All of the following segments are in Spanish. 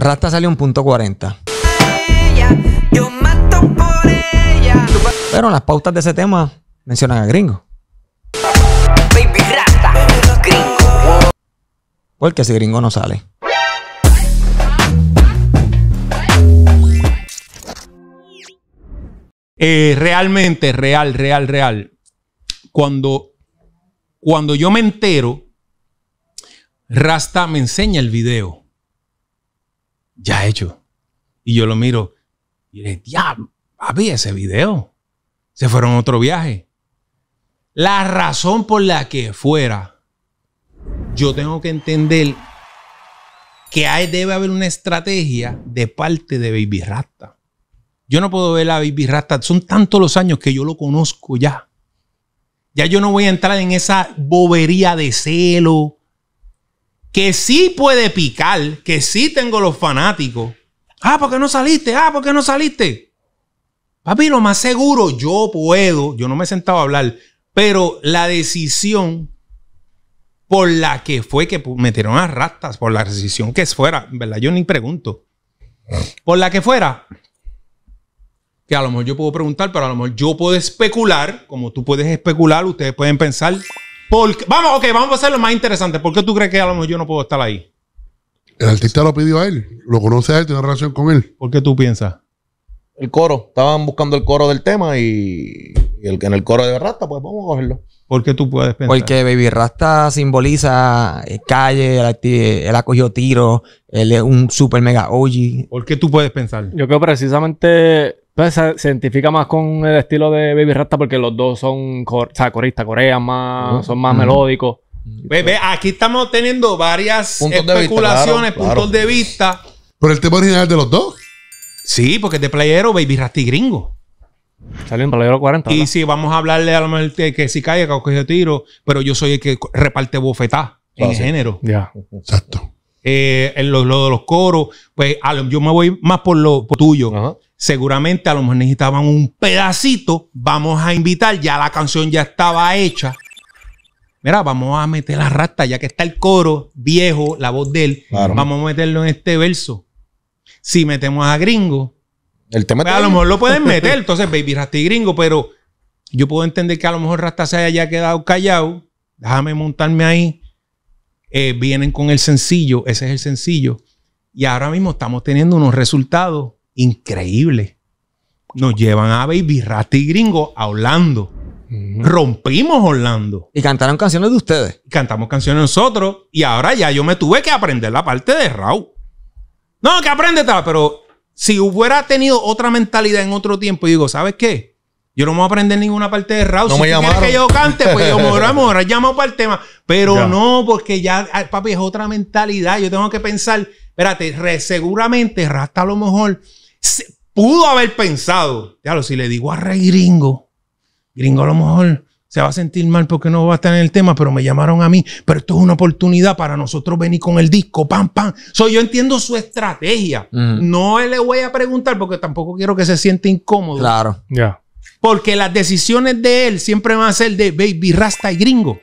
Rasta salió un punto 40. Pero las pautas de ese tema mencionan a gringo. Baby Rasta, gringo. Porque si gringo no sale. Eh, realmente, real, real, real. Cuando, cuando yo me entero, Rasta me enseña el video ya hecho. Y yo lo miro y le ya, papi, ese video. Se fueron a otro viaje. La razón por la que fuera, yo tengo que entender que hay debe haber una estrategia de parte de Baby Rasta. Yo no puedo ver a Baby Rasta. Son tantos los años que yo lo conozco ya. Ya yo no voy a entrar en esa bobería de celo, que sí puede picar, que sí tengo los fanáticos. Ah, ¿por qué no saliste? Ah, ¿por qué no saliste? Papi, lo más seguro, yo puedo, yo no me he sentado a hablar, pero la decisión por la que fue que metieron a rastas, por la decisión que fuera, ¿verdad? Yo ni pregunto. Por la que fuera, que a lo mejor yo puedo preguntar, pero a lo mejor yo puedo especular, como tú puedes especular, ustedes pueden pensar, vamos, ok, vamos a hacer lo más interesante. ¿Por qué tú crees que a lo mejor yo no puedo estar ahí? El artista lo pidió a él, lo conoce a él, tiene relación con él. ¿Por qué tú piensas? El coro, estaban buscando el coro del tema y, el que en el coro de Rasta, pues vamos a cogerlo. ¿Por qué tú puedes pensar? Porque Baby Rasta simboliza eh, calle, él, ha cogido tiros, él es un super mega OG. ¿Por qué tú puedes pensar? Yo creo precisamente entonces se, identifica más con el estilo de Baby Rasta porque los dos son o sea, coristas, coreanos, más, son más melódicos. Ve, aquí estamos teniendo varias especulaciones, puntos de vista. ¿Por el tema original de los dos? Sí, porque es de playero Baby Rasta y Gringo. Salió Playero 40. Y sí, vamos a hablarle a lo mejor que, si cae, que se tiro, pero yo soy el que reparte bofetá en ah, género. Ya. Exacto. Eh, en lo, de los coros, pues yo me voy más por lo por tuyo. Ajá seguramente a lo mejor necesitaban un pedacito, vamos a invitar, ya la canción ya estaba hecha. Mira, vamos a meter la rasta, ya que está el coro viejo, la voz de él, vamos a meterlo en este verso. Si metemos a gringo, el tema pues, a lo mejor lo pueden meter, entonces Baby Rasta y gringo, pero yo puedo entender que a lo mejor Rasta se haya quedado callado, déjame montarme ahí. Eh, vienen con el sencillo, ese es el sencillo. Y ahora mismo estamos teniendo unos resultados increíble. Nos llevan a Baby y Gringo a Orlando. Rompimos Orlando. Y cantaron canciones de ustedes. Cantamos canciones nosotros. Y ahora ya yo me tuve que aprender la parte de Raúl. No, que aprende tal, pero si hubiera tenido otra mentalidad en otro tiempo, digo, ¿sabes qué? Yo no me voy a aprender ninguna parte de Raúl. No si me que yo cante, pues yo me voy a para el tema. Pero no, porque ya, ah, papi, es otra mentalidad. Yo tengo que pensar, espérate, seguramente Rasta a lo mejor pudo haber pensado, claro, si le digo a Rey Gringo, Gringo a lo mejor se va a sentir mal porque no va a estar en el tema, pero me llamaron a mí, pero esto es una oportunidad para nosotros venir con el disco, pam, pam. yo entiendo su estrategia. No le voy a preguntar porque tampoco quiero que se siente incómodo. Claro. Ya. Porque las decisiones de él siempre van a ser de baby rasta y gringo.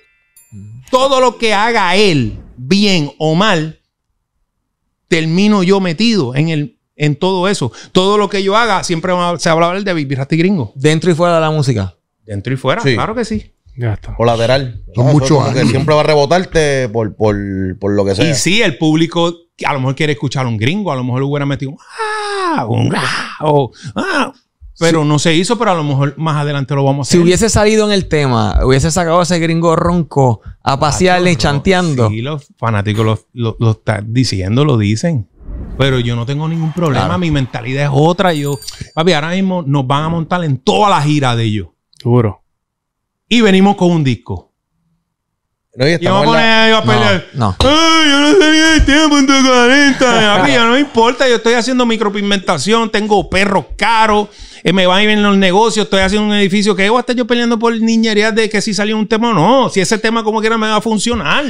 Todo lo que haga él, bien o mal, termino yo metido en el en todo eso. Todo lo que yo haga, siempre se habla del de Birrasti Gringo. Dentro y fuera de la música. Dentro y fuera, claro que sí. Ya está. O lateral. Son muchos años. siempre va a rebotarte por, por, lo que sea. Y sí, el público a lo mejor quiere escuchar a un gringo, a lo mejor lo hubiera metido un ¡Ah! ah, ah. Pero no se hizo, pero a lo mejor más adelante lo vamos a hacer. Si hubiese salido en el tema, hubiese sacado a ese gringo ronco a pasearle, chanteando. Sí, los fanáticos lo, lo están diciendo, lo dicen. Pero yo no tengo ningún problema, mi mentalidad es otra. Yo, papi, ahora mismo nos van a montar en toda la gira de ellos. Seguro. Y venimos con un disco. No, y, vamos a poner ahí, a pelear. No, Ay, yo no tenía el tiempo en tu 40. Papi, no me importa, yo estoy haciendo micropigmentación, tengo perros caros, eh, me van a ir en los negocios, estoy haciendo un edificio ¿Qué voy oh, a estar yo peleando por niñerías de que si salió un tema o no. Si ese tema como quiera me va a funcionar.